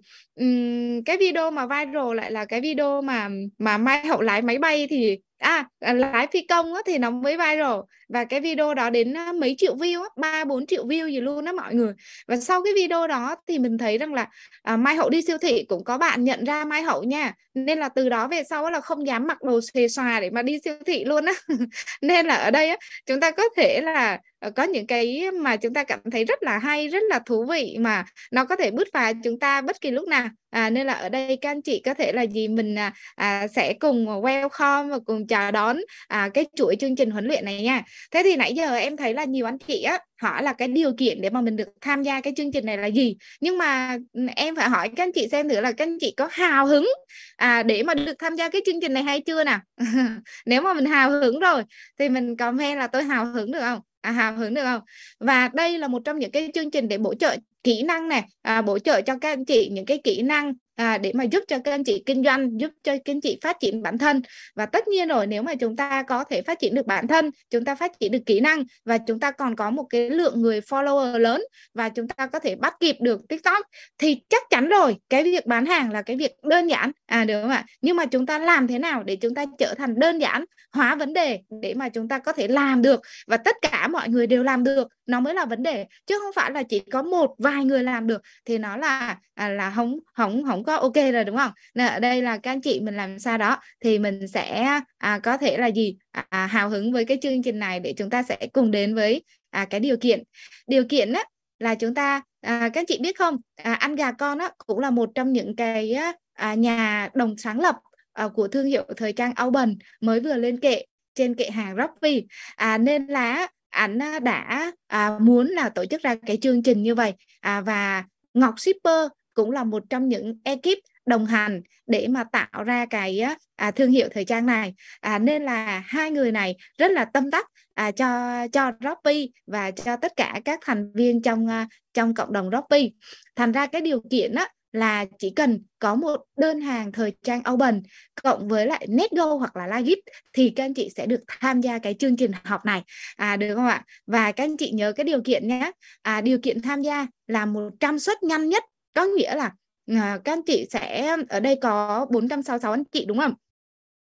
cái video mà viral lại là cái video mà mà Mai Hậu lái máy bay thì à, à lái phi công á, thì nó mới viral và cái video đó đến à, mấy triệu view ba bốn triệu view gì luôn á mọi người và sau cái video đó thì mình thấy rằng là à, mai hậu đi siêu thị cũng có bạn nhận ra mai hậu nha nên là từ đó về sau là không dám mặc đồ xề xòa để mà đi siêu thị luôn á nên là ở đây á, chúng ta có thể là Ờ, có những cái mà chúng ta cảm thấy rất là hay rất là thú vị mà nó có thể bứt phá chúng ta bất kỳ lúc nào à, nên là ở đây các anh chị có thể là gì mình à, à, sẽ cùng welcome và cùng chào đón à, cái chuỗi chương trình huấn luyện này nha thế thì nãy giờ em thấy là nhiều anh chị á hỏi là cái điều kiện để mà mình được tham gia cái chương trình này là gì nhưng mà ừ, em phải hỏi các anh chị xem thử là các anh chị có hào hứng à, để mà được tham gia cái chương trình này hay chưa nào nếu mà mình hào hứng rồi thì mình comment là tôi hào hứng được không à, hào hứng được không và đây là một trong những cái chương trình để bổ trợ kỹ năng này à, bổ trợ cho các anh chị những cái kỹ năng à, để mà giúp cho các anh chị kinh doanh giúp cho các anh chị phát triển bản thân và tất nhiên rồi nếu mà chúng ta có thể phát triển được bản thân chúng ta phát triển được kỹ năng và chúng ta còn có một cái lượng người follower lớn và chúng ta có thể bắt kịp được tiktok thì chắc chắn rồi cái việc bán hàng là cái việc đơn giản à đúng không ạ nhưng mà chúng ta làm thế nào để chúng ta trở thành đơn giản hóa vấn đề để mà chúng ta có thể làm được và tất cả mọi người đều làm được nó mới là vấn đề chứ không phải là chỉ có một vài người làm được thì nó là à, là hỏng hỏng hỏng có ok rồi đúng không nên ở đây là các anh chị mình làm sao đó thì mình sẽ à, có thể là gì à, hào hứng với cái chương trình này để chúng ta sẽ cùng đến với à, cái điều kiện điều kiện đó là chúng ta à, các anh chị biết không à, ăn gà con đó cũng là một trong những cái à, nhà đồng sáng lập à, của thương hiệu thời trang Auburn mới vừa lên kệ trên kệ hàng Rockville à, nên là ảnh đã à, muốn là tổ chức ra cái chương trình như vậy à, và Ngọc Shipper cũng là một trong những ekip đồng hành để mà tạo ra cái à, thương hiệu thời trang này à, nên là hai người này rất là tâm đắc à, cho cho Robby và cho tất cả các thành viên trong à, trong cộng đồng Robby thành ra cái điều kiện đó là chỉ cần có một đơn hàng thời trang Open cộng với lại Netgo hoặc là Ligit thì các anh chị sẽ được tham gia cái chương trình học này à, được không ạ và các anh chị nhớ cái điều kiện nhé à, điều kiện tham gia là 100 suất nhanh nhất có nghĩa là à, các anh chị sẽ ở đây có 466 anh chị đúng không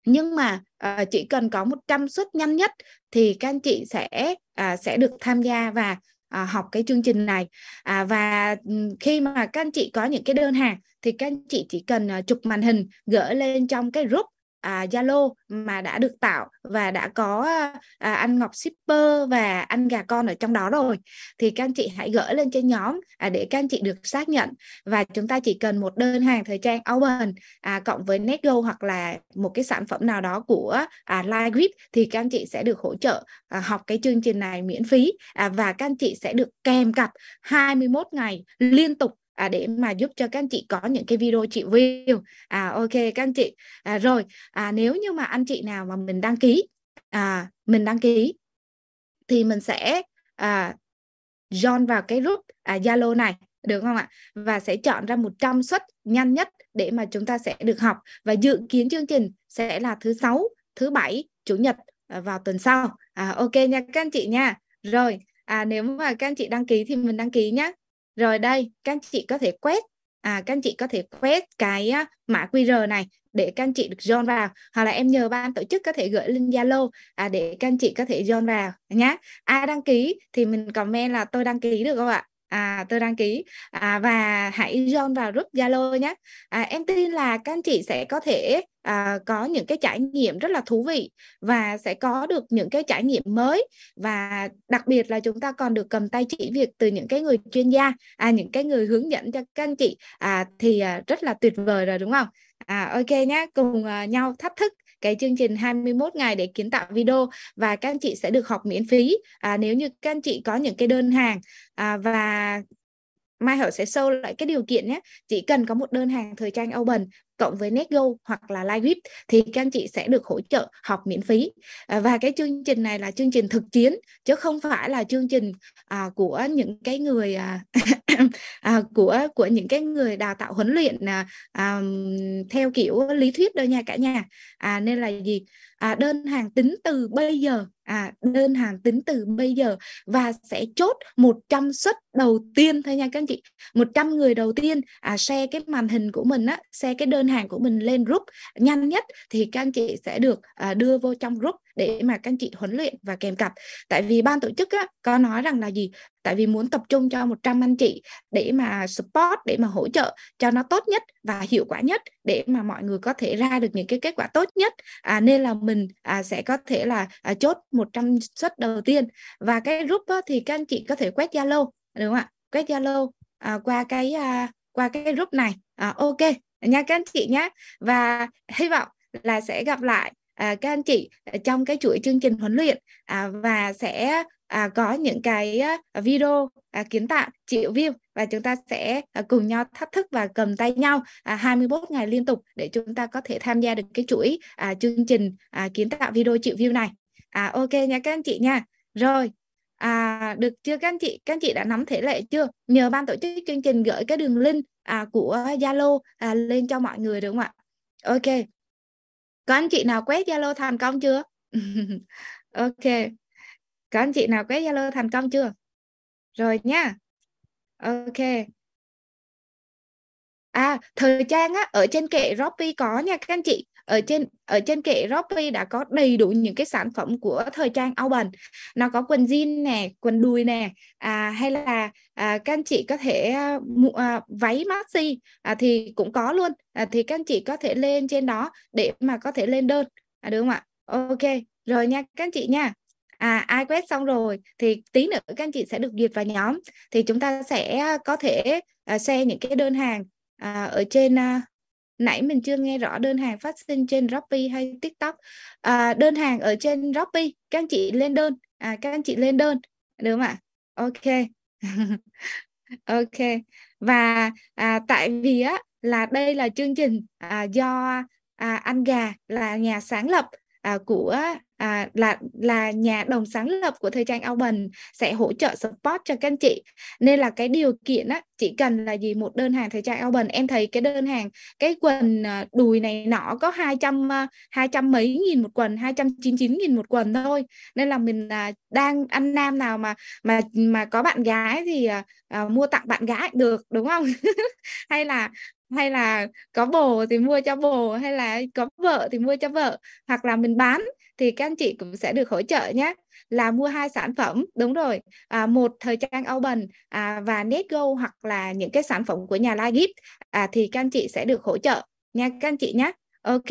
nhưng mà à, chỉ cần có 100 suất nhanh nhất thì các anh chị sẽ à, sẽ được tham gia và à, học cái chương trình này à, và ừ, khi mà các anh chị có những cái đơn hàng thì các anh chị chỉ cần à, chụp màn hình gửi lên trong cái group à, Zalo mà đã được tạo và đã có à, anh à, Ngọc shipper và anh gà con ở trong đó rồi thì các anh chị hãy gửi lên trên nhóm à, để các anh chị được xác nhận và chúng ta chỉ cần một đơn hàng thời trang Open à, cộng với Netgo hoặc là một cái sản phẩm nào đó của à, Live thì các anh chị sẽ được hỗ trợ à, học cái chương trình này miễn phí à, và các anh chị sẽ được kèm cặp 21 ngày liên tục à, để mà giúp cho các anh chị có những cái video chị view à ok các anh chị à, rồi à, nếu như mà anh chị nào mà mình đăng ký à, mình đăng ký thì mình sẽ à, join vào cái group à, Zalo này được không ạ? Và sẽ chọn ra 100 suất nhanh nhất để mà chúng ta sẽ được học và dự kiến chương trình sẽ là thứ sáu, thứ bảy, chủ nhật à, vào tuần sau. À, ok nha các anh chị nha. Rồi, à, nếu mà các anh chị đăng ký thì mình đăng ký nhé rồi đây các anh chị có thể quét à, các anh chị có thể quét cái mã QR này để các anh chị được join vào hoặc là em nhờ ban tổ chức có thể gửi link Zalo à, để các anh chị có thể join vào nhé ai đăng ký thì mình comment là tôi đăng ký được không ạ à, tôi đăng ký à, và hãy join vào group Zalo nhé. À, em tin là các anh chị sẽ có thể à, có những cái trải nghiệm rất là thú vị và sẽ có được những cái trải nghiệm mới và đặc biệt là chúng ta còn được cầm tay chỉ việc từ những cái người chuyên gia, à, những cái người hướng dẫn cho các anh chị à, thì à, rất là tuyệt vời rồi đúng không? À, ok nhé, cùng à, nhau thách thức cái chương trình 21 ngày để kiến tạo video và các anh chị sẽ được học miễn phí à, nếu như các anh chị có những cái đơn hàng à, và Mai Hảo sẽ sâu lại cái điều kiện nhé. Chỉ cần có một đơn hàng thời trang Open cộng với Netgo hoặc là Live thì các anh chị sẽ được hỗ trợ học miễn phí. À, và cái chương trình này là chương trình thực chiến chứ không phải là chương trình à, của những cái người à, à, của của những cái người đào tạo huấn luyện à, à, theo kiểu lý thuyết đâu nha cả nhà. À, nên là gì? à, đơn hàng tính từ bây giờ à đơn hàng tính từ bây giờ và sẽ chốt 100 suất đầu tiên thôi nha các anh chị 100 người đầu tiên à, share cái màn hình của mình á share cái đơn hàng của mình lên group nhanh nhất thì các anh chị sẽ được à, đưa vô trong group để mà các anh chị huấn luyện và kèm cặp tại vì ban tổ chức á, có nói rằng là gì tại vì muốn tập trung cho 100 anh chị để mà support để mà hỗ trợ cho nó tốt nhất và hiệu quả nhất để mà mọi người có thể ra được những cái kết quả tốt nhất à, nên là mình à, sẽ có thể là à, chốt 100 suất đầu tiên và cái group á, thì các anh chị có thể quét Zalo đúng không ạ quét Zalo à, qua cái à, qua cái group này à, ok nha các anh chị nhé và hy vọng là sẽ gặp lại à, các anh chị trong cái chuỗi chương trình huấn luyện à, và sẽ à, có những cái ờ, video à, kiến tạo triệu view và chúng ta sẽ à, cùng nhau thách thức và cầm tay nhau à, 21 ngày liên tục để chúng ta có thể tham gia được cái chuỗi à, chương trình à, kiến tạo video triệu view này à, ok nha các anh chị nha rồi à, được chưa các anh chị các anh chị đã nắm thể lệ chưa nhờ ban tổ chức chương trình gửi cái đường link à, của zalo à, lên cho mọi người đúng không ạ ok có anh chị nào quét zalo thành công chưa ok có anh chị nào quét Zalo thành công chưa? Rồi nha. Ok. À, thời trang á ở trên kệ Robby có nha các anh chị. Ở trên ở trên kệ Robby đã có đầy đủ những cái sản phẩm của thời trang Auburn. Nó có quần jean nè, quần đùi nè, à, hay là à, các anh chị có thể à, à, váy maxi à, thì cũng có luôn. À, thì các anh chị có thể lên trên đó để mà có thể lên đơn. À, đúng không ạ? Ok, rồi nha các anh chị nha à, ai quét xong rồi thì tí nữa các anh chị sẽ được duyệt vào nhóm thì chúng ta sẽ à, có thể uh, những cái đơn hàng uh, ở trên uh, nãy mình chưa nghe rõ đơn hàng phát sinh trên Shopee hay TikTok à, đơn hàng ở trên Shopee các anh chị lên đơn à, các anh chị lên đơn được không ạ ok ok và à, tại vì á là đây là chương trình à, do à, anh gà là nhà sáng lập à, của à, là là nhà đồng sáng lập của thời trang Auburn sẽ hỗ trợ support cho các anh chị nên là cái điều kiện á chỉ cần là gì một đơn hàng thời trang Auburn em thấy cái đơn hàng cái quần à, đùi này nọ có 200 200 à, mấy nghìn một quần 299 nghìn một quần thôi nên là mình à, đang ăn nam nào mà mà mà có bạn gái thì à, à mua tặng bạn gái được đúng không hay là hay là có bồ thì mua cho bồ hay là có vợ thì mua cho vợ hoặc là mình bán thì các anh chị cũng sẽ được hỗ trợ nhé là mua hai sản phẩm đúng rồi à, một thời trang Open à, và Netgo hoặc là những cái sản phẩm của nhà Lai Gift à, thì các anh chị sẽ được hỗ trợ nha các anh chị nhé ok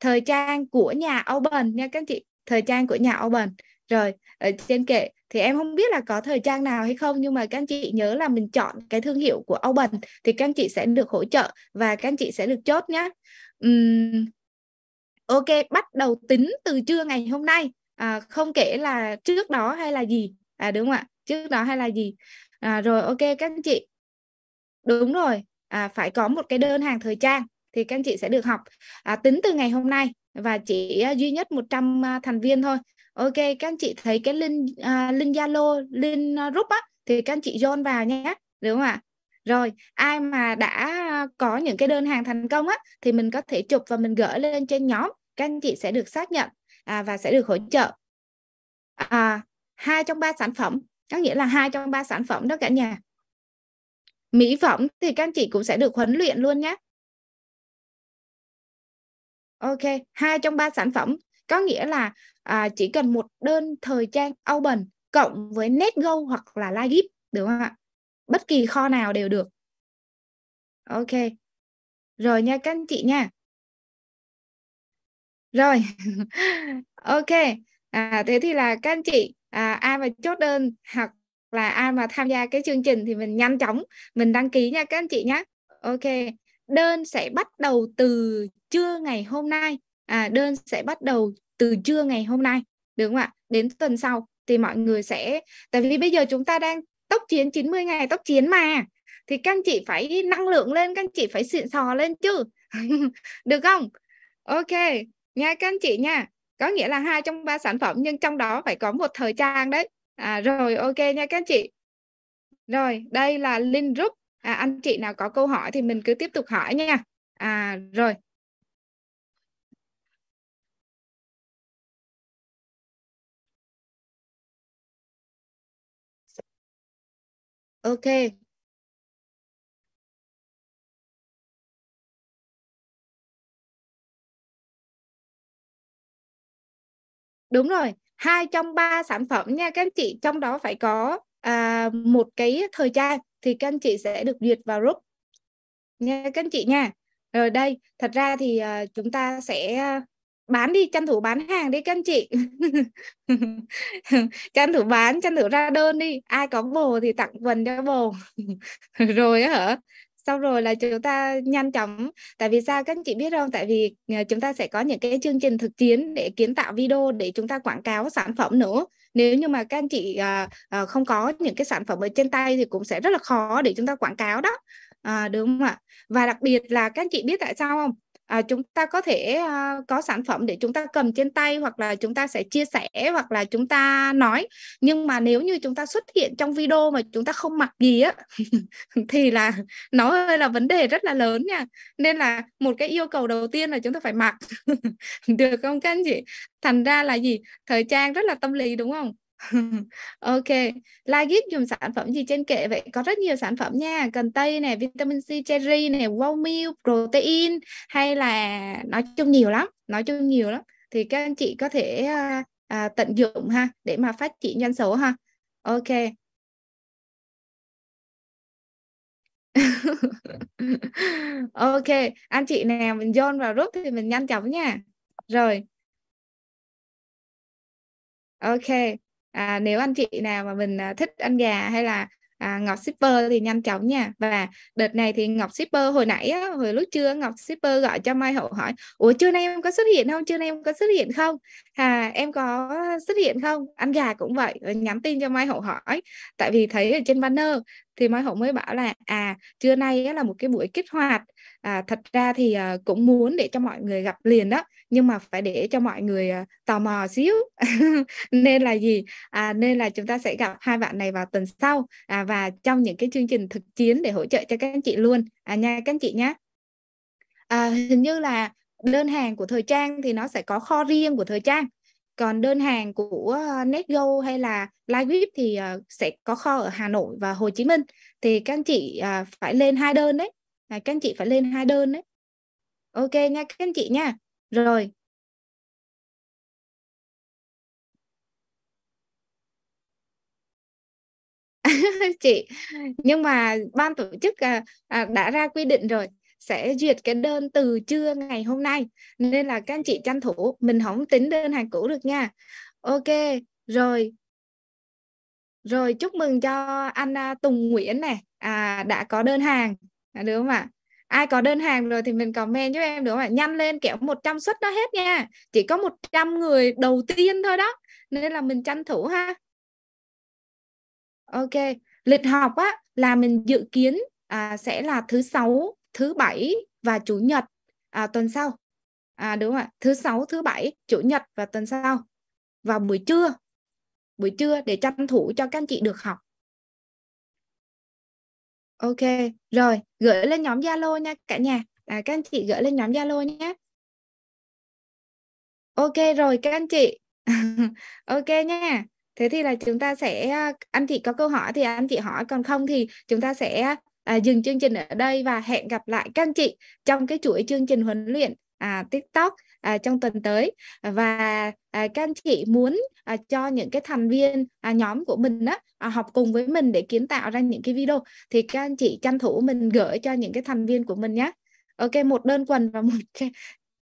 thời trang của nhà Open nha các anh chị thời trang của nhà Open rồi ở trên kệ thì em không biết là có thời trang nào hay không nhưng mà các anh chị nhớ là mình chọn cái thương hiệu của Open thì các anh chị sẽ được hỗ trợ và các anh chị sẽ được chốt nhé. Uhm, ok, bắt đầu tính từ trưa ngày hôm nay, à, không kể là trước đó hay là gì, à đúng không ạ? Trước đó hay là gì? À, rồi ok các anh chị, đúng rồi, à, phải có một cái đơn hàng thời trang thì các anh chị sẽ được học à, tính từ ngày hôm nay và chỉ à, duy nhất 100 à, thành viên thôi ok các anh chị thấy cái link uh, à, link zalo link à, group á thì các anh chị join vào nhé đúng không ạ rồi ai mà đã có những cái đơn hàng thành công á thì mình có thể chụp và mình gửi lên trên nhóm các anh chị sẽ được xác nhận à, và sẽ được hỗ trợ à, hai trong ba sản phẩm có nghĩa là hai trong ba sản phẩm đó cả nhà mỹ phẩm thì các anh chị cũng sẽ được huấn luyện luôn nhé ok hai trong ba sản phẩm có nghĩa là à, chỉ cần một đơn thời trang open cộng với netgo hoặc là ligip được không ạ bất kỳ kho nào đều được ok rồi nha các anh chị nha rồi ok à, thế thì là các anh chị à, ai mà chốt đơn hoặc là ai mà tham gia cái chương trình thì mình nhanh chóng mình đăng ký nha các anh chị nhé ok đơn sẽ bắt đầu từ trưa ngày hôm nay à, đơn sẽ bắt đầu từ trưa ngày hôm nay đúng không ạ đến tuần sau thì mọi người sẽ tại vì bây giờ chúng ta đang tốc chiến 90 ngày tốc chiến mà thì các anh chị phải năng lượng lên các anh chị phải xịn sò lên chứ được không ok nha các anh chị nha có nghĩa là hai trong ba sản phẩm nhưng trong đó phải có một thời trang đấy à, rồi ok nha các anh chị rồi đây là link group à, anh chị nào có câu hỏi thì mình cứ tiếp tục hỏi nha à rồi Ok. Đúng rồi, Hai trong ba sản phẩm nha các anh chị, trong đó phải có à, một cái thời trang thì các anh chị sẽ được duyệt vào group nha các anh chị nha. Rồi đây, thật ra thì à, chúng ta sẽ bán đi tranh thủ bán hàng đi các anh chị tranh thủ bán tranh thủ ra đơn đi ai có bồ thì tặng quần cho bồ rồi á hả sau rồi là chúng ta nhanh chóng tại vì sao các anh chị biết không tại vì ờ, chúng ta sẽ có những cái chương trình thực chiến để kiến tạo video để chúng ta quảng cáo sản phẩm nữa nếu như mà các anh chị uh, không có những cái sản phẩm ở trên tay thì cũng sẽ rất là khó để chúng ta quảng cáo đó à, đúng không ạ và đặc biệt là các anh chị biết tại sao không à, chúng ta có thể à, có sản phẩm để chúng ta cầm trên tay hoặc là chúng ta sẽ chia sẻ hoặc là chúng ta nói nhưng mà nếu như chúng ta xuất hiện trong video mà chúng ta không mặc gì á thì là nó hơi là vấn đề rất là lớn nha nên là một cái yêu cầu đầu tiên là chúng ta phải mặc được không các anh chị thành ra là gì thời trang rất là tâm lý đúng không ok, La Gip dùng sản phẩm gì trên kệ vậy? Có rất nhiều sản phẩm nha, cần tây nè, vitamin C cherry nè, wow milk, protein hay là nói chung nhiều lắm, nói chung nhiều lắm. Thì các anh chị có thể à, à, tận dụng ha để mà phát triển doanh số ha. Ok. ok, anh chị nào mình join vào group thì mình nhanh chóng nha. Rồi. Ok à, nếu anh chị nào mà mình à, thích ăn gà hay là à, ngọt shipper thì nhanh chóng nha và đợt này thì ngọc shipper hồi nãy hồi lúc trưa ngọc shipper gọi cho mai hậu hỏi ủa trưa nay em có xuất hiện không trưa nay em có xuất hiện không à em có xuất hiện không ăn gà cũng vậy nhắn tin cho mai hậu hỏi tại vì thấy ở trên banner thì mai hậu mới bảo là à trưa nay là một cái buổi kích hoạt à, thật ra thì à, cũng muốn để cho mọi người gặp liền đó nhưng mà phải để cho mọi người à, tò mò xíu nên là gì à, nên là chúng ta sẽ gặp hai bạn này vào tuần sau à, và trong những cái chương trình thực chiến để hỗ trợ cho các anh chị luôn à, nha các anh chị nhé à, hình như là đơn hàng của thời trang thì nó sẽ có kho riêng của thời trang còn đơn hàng của ờ, Netgo hay là Livevip thì ờ, sẽ có kho ở Hà Nội và Hồ Chí Minh thì các anh chị ờ, phải lên hai đơn đấy à, các anh chị phải lên hai đơn đấy ok nha các anh chị nha rồi chị nhưng mà ban tổ chức à, đã ra quy định rồi sẽ duyệt cái đơn từ trưa ngày hôm nay nên là các anh chị tranh thủ mình không tính đơn hàng cũ được nha ok rồi rồi chúc mừng cho anh à, Tùng Nguyễn này à, đã có đơn hàng à, được không ạ ai có đơn hàng rồi thì mình comment cho em đúng không ạ nhanh lên kéo 100 suất đó hết nha chỉ có 100 người đầu tiên thôi đó nên là mình tranh thủ ha ok lịch học á là mình dự kiến à, sẽ là thứ sáu thứ bảy và chủ nhật à, tuần sau à đúng ạ? thứ sáu thứ bảy chủ nhật và tuần sau vào buổi trưa buổi trưa để tranh thủ cho các anh chị được học ok rồi gửi lên nhóm zalo nha cả nhà à, các anh chị gửi lên nhóm zalo nhé ok rồi các anh chị ok nha thế thì là chúng ta sẽ à, anh chị có câu hỏi thì anh chị hỏi còn không thì chúng ta sẽ à, dừng chương trình ở đây và hẹn gặp lại các anh chị trong cái chuỗi chương trình huấn luyện à, tiktok à, trong tuần tới và à, các anh chị muốn à, cho những cái thành viên à, nhóm của mình á à, học cùng với mình để kiến tạo ra những cái video thì các anh chị tranh thủ mình gửi cho những cái thành viên của mình nhé ok một đơn quần và một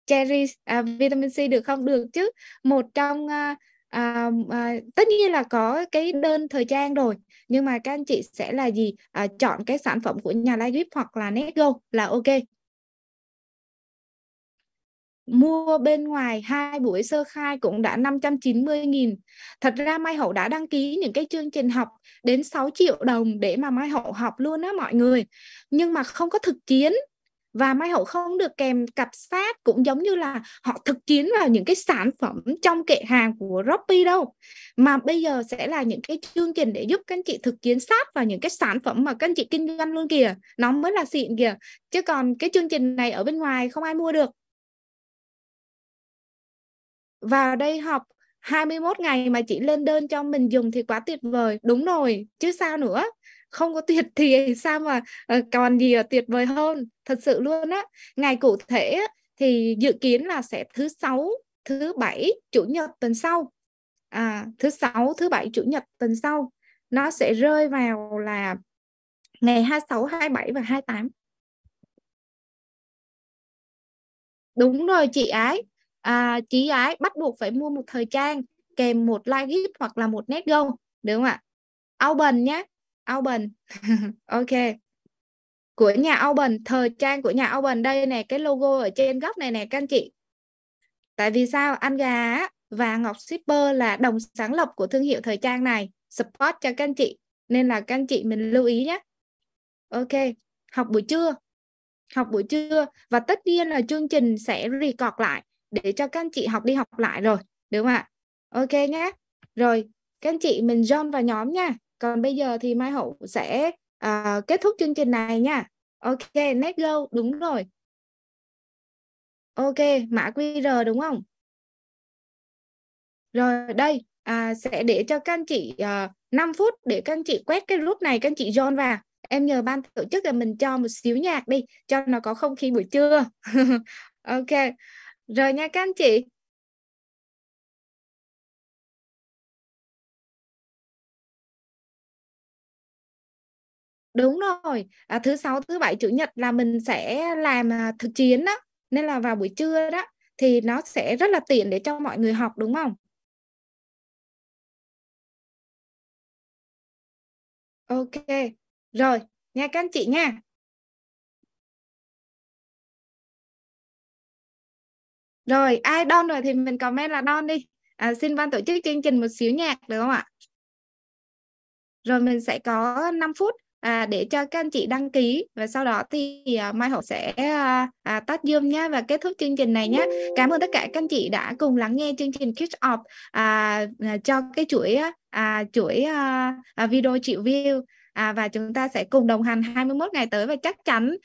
cherry à, vitamin C được không được chứ một trong à, à, à, tất nhiên là có cái đơn thời trang rồi nhưng mà các anh chị sẽ là gì à, chọn cái sản phẩm của nhà Lightgrip hoặc là Netgo là ok mua bên ngoài hai buổi sơ khai cũng đã 590.000. Thật ra Mai Hậu đã đăng ký những cái chương trình học đến 6 triệu đồng để mà Mai Hậu học luôn á mọi người. Nhưng mà không có thực chiến và Mai Hậu không được kèm cặp sát cũng giống như là họ thực chiến vào những cái sản phẩm trong kệ hàng của Robby đâu mà bây giờ sẽ là những cái chương trình để giúp các anh chị thực chiến sát vào những cái sản phẩm mà các anh chị kinh doanh luôn kìa nó mới là xịn kìa chứ còn cái chương trình này ở bên ngoài không ai mua được vào đây học 21 ngày mà chị lên đơn cho mình dùng thì quá tuyệt vời đúng rồi chứ sao nữa không có tuyệt thì sao mà ờ, còn gì tuyệt vời hơn thật sự luôn á ngày cụ thể thì dự kiến là sẽ thứ sáu thứ bảy chủ nhật tuần sau à, thứ sáu thứ bảy chủ nhật tuần sau nó sẽ rơi vào là ngày 26, 27 và 28. Đúng rồi chị ái. À, chị ái bắt buộc phải mua một thời trang kèm một like gift hoặc là một nét go. Đúng không ạ? Auburn nhé. Auburn ok của nhà Auburn thời trang của nhà Auburn đây nè cái logo ở trên góc này nè các anh chị tại vì sao anh gà và Ngọc Shipper là đồng sáng lập của thương hiệu thời trang này support cho các anh chị nên là các anh chị mình lưu ý nhé ok học buổi trưa học buổi trưa và tất nhiên là chương trình sẽ record lại để cho các anh chị học đi học lại rồi đúng không ạ ok nhé rồi các anh chị mình join vào nhóm nha còn bây giờ thì mai hậu sẽ uh, kết thúc chương trình này nha ok let's go đúng rồi ok mã qr đúng không rồi đây à, sẽ để cho các anh chị uh, à, 5 phút để các anh chị quét cái group này các anh chị join vào em nhờ ban tổ chức là mình cho một xíu nhạc đi cho nó có không khí buổi trưa ok rồi nha các anh chị đúng rồi à, thứ sáu thứ bảy chủ nhật là mình sẽ làm à, thực chiến đó nên là vào buổi trưa đó thì nó sẽ rất là tiện để cho mọi người học đúng không ok rồi nha các anh chị nha rồi ai đon rồi thì mình comment là đon đi à, xin ban tổ chức chương trình một xíu nhạc được không ạ rồi mình sẽ có 5 phút à, để cho các anh chị đăng ký và sau đó thì à, Mai Hậu sẽ à, tắt Zoom nhé và kết thúc chương trình này nhé. Cảm ơn tất cả các anh chị đã cùng lắng nghe chương trình Kids Up à, à, cho cái chuỗi à, chuỗi à, à video triệu view. À, và chúng ta sẽ cùng đồng hành 21 ngày tới và chắc chắn